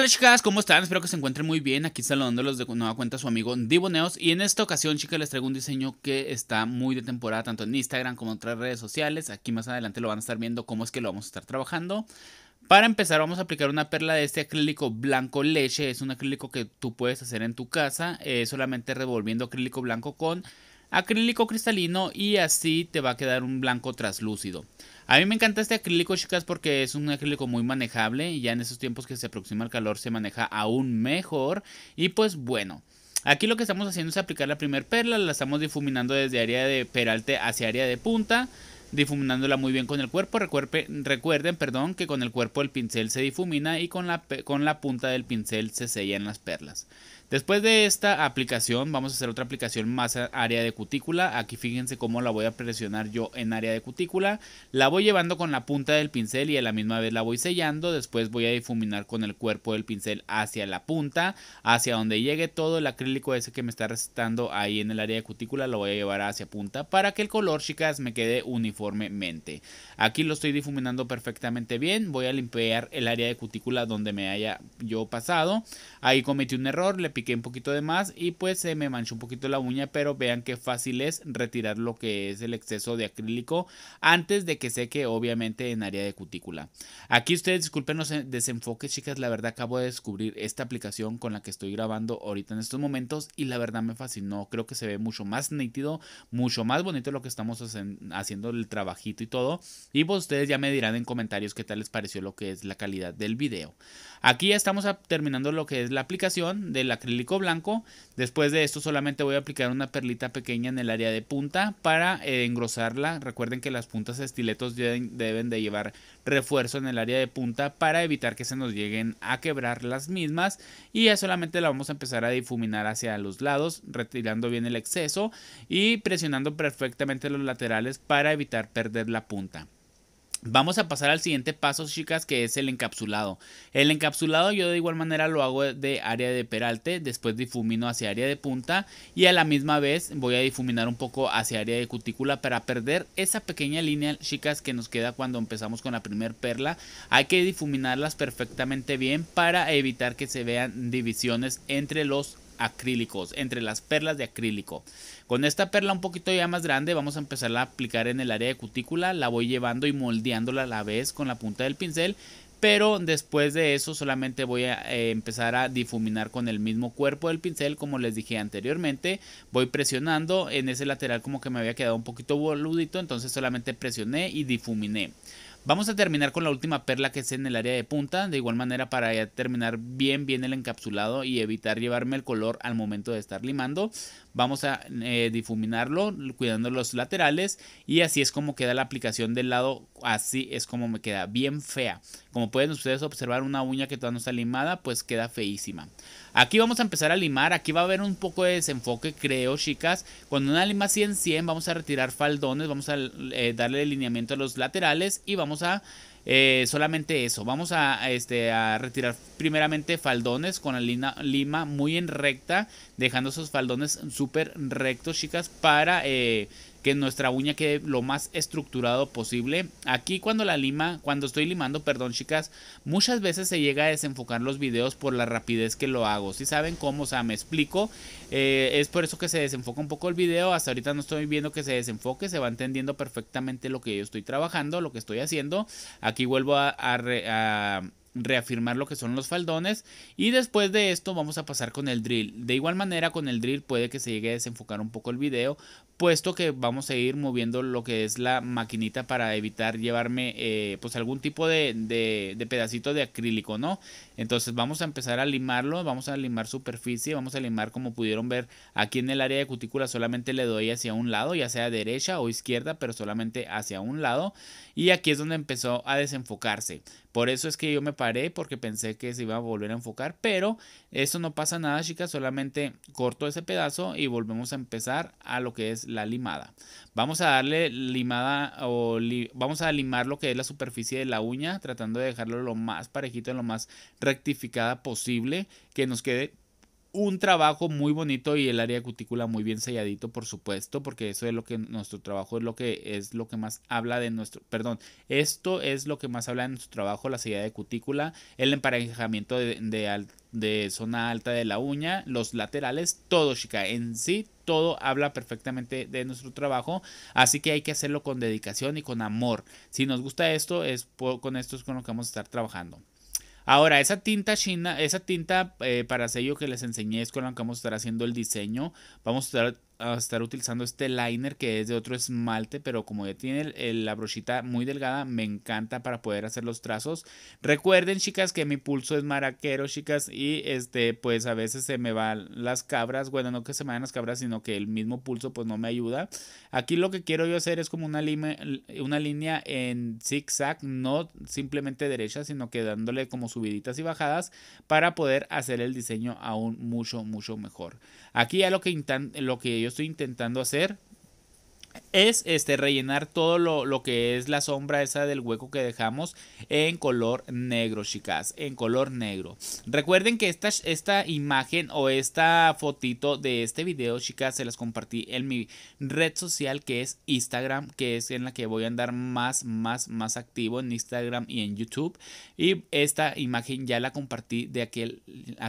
Hola chicas, ¿cómo están? Espero que se encuentren muy bien. Aquí saludándolos de nueva cuenta su amigo Diboneos. Y en esta ocasión, chicas, les traigo un diseño que está muy de temporada, tanto en Instagram como en otras redes sociales. Aquí más adelante lo van a estar viendo cómo es que lo vamos a estar trabajando. Para empezar vamos a aplicar una perla de este acrílico blanco leche, es un acrílico que tú puedes hacer en tu casa, eh, solamente revolviendo acrílico blanco con acrílico cristalino y así te va a quedar un blanco traslúcido A mí me encanta este acrílico, chicas, porque es un acrílico muy manejable y ya en esos tiempos que se aproxima el calor se maneja aún mejor. Y pues bueno, aquí lo que estamos haciendo es aplicar la primer perla, la estamos difuminando desde área de peralte hacia área de punta difuminándola muy bien con el cuerpo. recuerden perdón, que con el cuerpo el pincel se difumina y con la, con la punta del pincel se sellan las perlas. Después de esta aplicación vamos a hacer otra aplicación más área de cutícula. Aquí fíjense cómo la voy a presionar yo en área de cutícula. La voy llevando con la punta del pincel y a la misma vez la voy sellando. Después voy a difuminar con el cuerpo del pincel hacia la punta, hacia donde llegue todo el acrílico ese que me está restando ahí en el área de cutícula. Lo voy a llevar hacia punta para que el color, chicas, me quede uniformemente. Aquí lo estoy difuminando perfectamente bien. Voy a limpiar el área de cutícula donde me haya yo pasado. Ahí cometí un error. Le un poquito de más y pues se me manchó un poquito la uña, pero vean qué fácil es retirar lo que es el exceso de acrílico antes de que seque obviamente en área de cutícula. Aquí ustedes disculpen los eh, desenfoques chicas, la verdad acabo de descubrir esta aplicación con la que estoy grabando ahorita en estos momentos y la verdad me fascinó, creo que se ve mucho más nítido, mucho más bonito lo que estamos haciendo el trabajito y todo y pues ustedes ya me dirán en comentarios qué tal les pareció lo que es la calidad del video. Aquí ya estamos terminando lo que es la aplicación de la acrílico blanco. Después de esto solamente voy a aplicar una perlita pequeña en el área de punta para eh, engrosarla. Recuerden que las puntas de estiletos deben de llevar refuerzo en el área de punta para evitar que se nos lleguen a quebrar las mismas. Y ya solamente la vamos a empezar a difuminar hacia los lados, retirando bien el exceso y presionando perfectamente los laterales para evitar perder la punta. Vamos a pasar al siguiente paso, chicas, que es el encapsulado. El encapsulado yo de igual manera lo hago de área de peralte, después difumino hacia área de punta y a la misma vez voy a difuminar un poco hacia área de cutícula para perder esa pequeña línea, chicas, que nos queda cuando empezamos con la primer perla. Hay que difuminarlas perfectamente bien para evitar que se vean divisiones entre los acrílicos, entre las perlas de acrílico. Con esta perla un poquito ya más grande vamos a empezar a aplicar en el área de cutícula, la voy llevando y moldeándola a la vez con la punta del pincel, pero después de eso solamente voy a eh, empezar a difuminar con el mismo cuerpo del pincel como les dije anteriormente voy presionando en ese lateral como que me había quedado un poquito boludito entonces solamente presioné y difuminé Vamos a terminar con la última perla que es en el área de punta, de igual manera para terminar bien bien el encapsulado y evitar llevarme el color al momento de estar limando. Vamos a eh, difuminarlo cuidando los laterales y así es como queda la aplicación del lado, así es como me queda, bien fea. Como pueden ustedes observar una uña que todavía no está limada, pues queda feísima. Aquí vamos a empezar a limar, aquí va a haber un poco de desenfoque creo chicas. Cuando una lima 100-100 vamos a retirar faldones, vamos a eh, darle lineamiento a los laterales y vamos a eh, solamente eso. Vamos a, este, a retirar primeramente faldones con la lima muy en recta, dejando esos faldones súper rectos, chicas, para eh, que nuestra uña quede lo más estructurado posible. Aquí cuando la lima, cuando estoy limando, perdón chicas, muchas veces se llega a desenfocar los videos por la rapidez que lo hago. Si saben cómo, o sea, me explico. Eh, es por eso que se desenfoca un poco el video. Hasta ahorita no estoy viendo que se desenfoque, se va entendiendo perfectamente lo que yo estoy trabajando, lo que estoy haciendo. Aquí vuelvo a reafirmar lo que son los faldones y después de esto vamos a pasar con el drill de igual manera con el drill puede que se llegue a desenfocar un poco el video puesto que vamos a ir moviendo lo que es la maquinita para evitar llevarme eh, pues algún tipo de, de, de, pedacito de acrílico, ¿no? Entonces vamos a empezar a limarlo, vamos a limar superficie, vamos a limar como pudieron ver aquí en el área de cutícula solamente le doy hacia un lado, ya sea derecha o izquierda, pero solamente hacia un lado y aquí es donde empezó a desenfocarse. Por eso es que yo me paré porque pensé que se iba a volver a enfocar, pero eso no pasa nada, chicas, solamente corto ese pedazo y volvemos a empezar a lo que es la limada. Vamos a darle limada o vamos a limar lo que es la superficie de la uña, tratando de dejarlo lo más parejito, lo más rectificada posible, que nos quede un trabajo muy bonito y el área cutícula muy bien selladito, por supuesto, porque eso es lo que nuestro trabajo es lo que es lo que más habla de nuestro, perdón, esto es lo que más habla de nuestro trabajo, la sellada de cutícula, el emparejamiento de, de, de zona alta de la uña, los laterales, todo, chica, en sí todo habla perfectamente de nuestro trabajo, así que hay que hacerlo con dedicación y con amor. Si nos gusta esto, es con esto es con lo que vamos a estar trabajando. Ahora, esa tinta china, esa tinta eh, para sello que les enseñé es con la que vamos a estar haciendo el diseño. Vamos a estar estar utilizando este liner que es de otro esmalte, pero como ya tiene la brochita muy delgada, me encanta para poder hacer los trazos. Recuerden, chicas, que mi pulso es maraquero, chicas, y este, pues a veces se me van las cabras. Bueno, no que se me van las cabras, sino que el mismo pulso pues no me ayuda. Aquí lo que quiero yo hacer es como una, línea en zigzag, no simplemente derecha, sino que dándole como subiditas y bajadas para poder hacer el diseño aún mucho, mucho mejor. Aquí ya lo que, lo que estoy intentando hacer es este rellenar todo lo, que es la sombra esa del hueco que dejamos en color negro chicas en color negro recuerden que esta, esta imagen o esta fotito de este video chicas se las compartí en mi red social que es instagram que es en la que voy a andar más más más activo en instagram y en youtube y esta imagen ya la compartí de aquel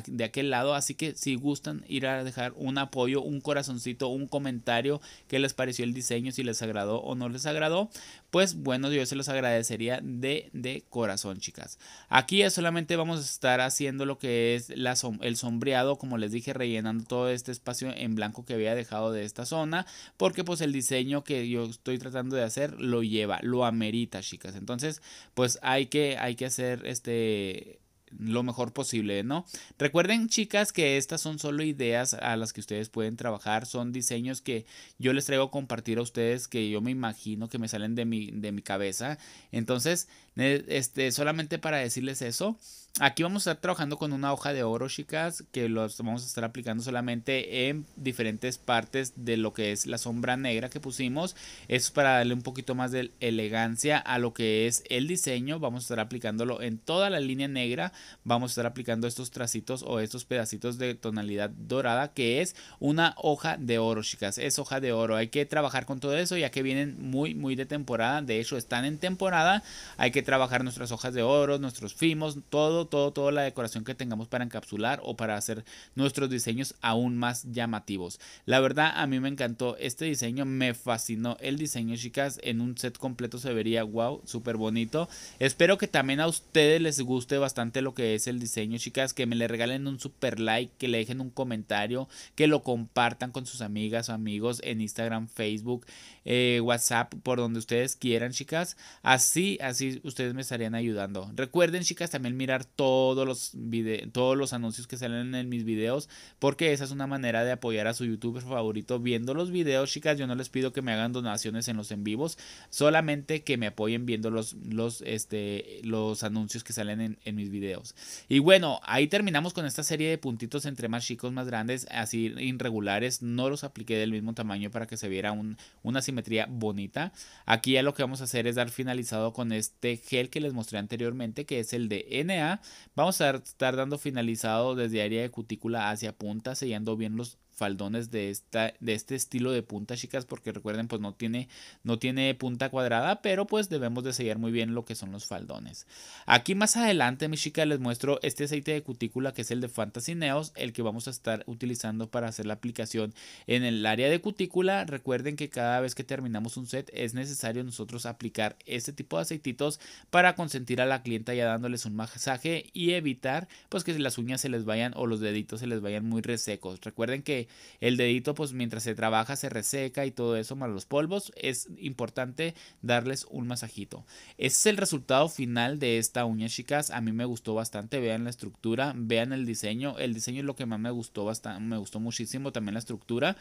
de aquel lado así que si gustan ir a dejar un apoyo un corazoncito un comentario que les pareció el diseño si les agradó o no les agradó, pues bueno, yo se los agradecería de, de corazón, chicas. Aquí es solamente vamos a estar haciendo lo que es la el sombreado, como les dije, rellenando todo este espacio en blanco que había dejado de esta zona, porque pues el diseño que yo estoy tratando de hacer lo lleva, lo amerita, chicas. Entonces, pues hay que, hay que hacer este lo mejor posible, ¿no? Recuerden, chicas, que estas son solo ideas a las que ustedes pueden trabajar, son diseños que yo les traigo a compartir a ustedes que yo me imagino que me salen de mi, de mi cabeza. Entonces, eh, este, solamente para decirles eso. Aquí vamos a estar trabajando con una hoja de oro, chicas, que los vamos a estar aplicando solamente en diferentes partes de lo que es la sombra negra que pusimos. Es para darle un poquito más de elegancia a lo que es el diseño. Vamos a estar aplicándolo en toda la línea negra. Vamos a estar aplicando estos tracitos o estos pedacitos de tonalidad dorada, que es una hoja de oro, chicas. Es hoja de oro. Hay que trabajar con todo eso, ya que vienen muy, muy de temporada. De hecho, están en temporada. Hay que trabajar nuestras hojas de oro, nuestros fimos, todo, todo, toda la decoración que tengamos para encapsular o para hacer nuestros diseños aún más llamativos. La verdad, a mí me encantó este diseño, me fascinó el diseño, chicas. En un set completo se vería wow, súper bonito. Espero que también a ustedes les guste bastante lo que es el diseño, chicas. Que me le regalen un super like, que le dejen un comentario, que lo compartan con sus amigas o amigos en Instagram, Facebook, eh, WhatsApp, por donde ustedes quieran, chicas. Así, así ustedes me estarían ayudando. Recuerden, chicas, también mirar todos los, video, todos los anuncios que salen en mis videos, porque esa es una manera de apoyar a su youtuber favorito viendo los videos, chicas. Yo no les pido que me hagan donaciones en los en vivos, solamente que me apoyen viendo los, los, este, los anuncios que salen en, mis videos. Y bueno, ahí terminamos con esta serie de puntitos entre más chicos, más grandes, así irregulares. No los apliqué del mismo tamaño para que se viera una simetría bonita. Aquí ya lo que vamos a hacer es dar finalizado con este gel que les mostré anteriormente, que es el de NA. Vamos a estar dando finalizado desde área de cutícula hacia punta, sellando bien los faldones de, esta, de este estilo de punta, chicas, porque recuerden, pues no tiene, no tiene punta cuadrada, pero pues debemos de sellar muy bien lo que son los faldones. Aquí más adelante, mis chicas, les muestro este aceite de cutícula que es el de Fantasy Neos, el que vamos a estar utilizando para hacer la aplicación en el área de cutícula. Recuerden que cada vez que terminamos un set es necesario nosotros aplicar este tipo de aceititos para consentir a la clienta ya dándoles un masaje y evitar pues que las uñas se les vayan o los deditos se les vayan muy resecos. Recuerden que el dedito pues mientras se trabaja se reseca y todo eso más los polvos es importante darles un masajito ese es el resultado final de esta uña chicas a mí me gustó bastante vean la estructura vean el diseño el diseño es lo que más me gustó bastante me gustó muchísimo también la estructura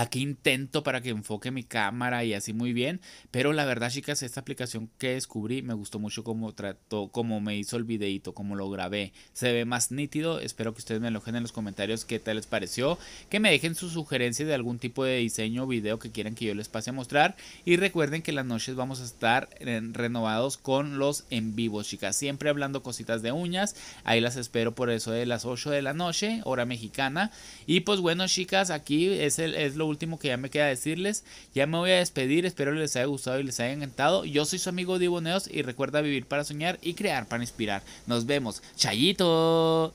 aquí intento para que enfoque mi cámara y así muy bien. Pero la verdad, chicas, esta aplicación que descubrí me gustó mucho cómo trató, como me hizo el videito, cómo lo grabé. Se ve más nítido. Espero que ustedes me alojen en los comentarios qué tal les pareció. Que me dejen sus sugerencias de algún tipo de diseño o video que quieran que yo les pase a mostrar. Y recuerden que las noches vamos a estar renovados con los en vivo chicas. Siempre hablando cositas de uñas. Ahí las espero por eso de las 8 de la noche, hora mexicana. Y pues bueno, chicas, aquí es, el, es lo último que ya me queda decirles. Ya me voy a despedir, espero les haya gustado y les haya encantado. Yo soy su amigo Diboneos y recuerda vivir para soñar y crear para inspirar. Nos vemos. Chayito.